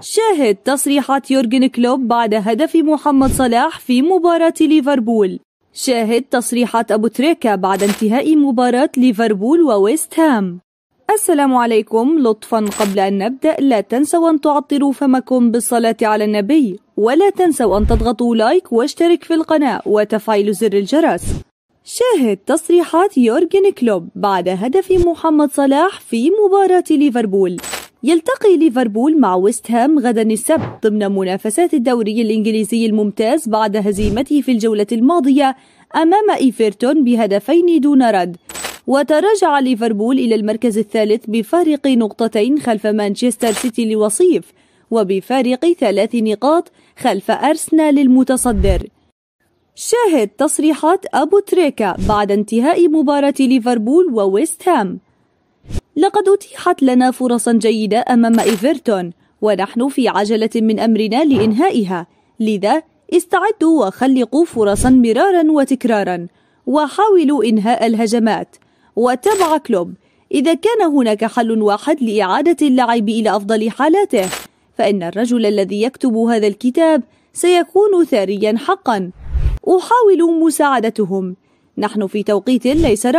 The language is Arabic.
شاهد تصريحات يورجن كلوب بعد هدف محمد صلاح في مباراة ليفربول شاهد تصريحات أبو تريكة بعد انتهاء مباراة ليفربول وويست هام السلام عليكم لطفا قبل أن نبدأ لا تنسوا أن تعطروا فمكم بالصلاة على النبي ولا تنسوا أن تضغطوا لايك واشترك في القناة وتفعيل زر الجرس شاهد تصريحات يورجن كلوب بعد هدف محمد صلاح في مباراة ليفربول يلتقي ليفربول مع ويست هام غدا السبت ضمن منافسات الدوري الإنجليزي الممتاز بعد هزيمته في الجولة الماضية أمام إيفرتون بهدفين دون رد وتراجع ليفربول إلى المركز الثالث بفارق نقطتين خلف مانشستر سيتي لوصيف وبفارق ثلاث نقاط خلف أرسنال المتصدر شاهد تصريحات أبو تريكا بعد انتهاء مباراة ليفربول وويست هام لقد أتيحت لنا فرصا جيدة أمام إيفرتون ونحن في عجلة من أمرنا لإنهائها لذا استعدوا وخلقوا فرصا مرارا وتكرارا وحاولوا إنهاء الهجمات وتابع كلوب إذا كان هناك حل واحد لإعادة اللعب إلى أفضل حالاته فإن الرجل الذي يكتب هذا الكتاب سيكون ثريا حقا أحاول مساعدتهم نحن في توقيت ليس رائع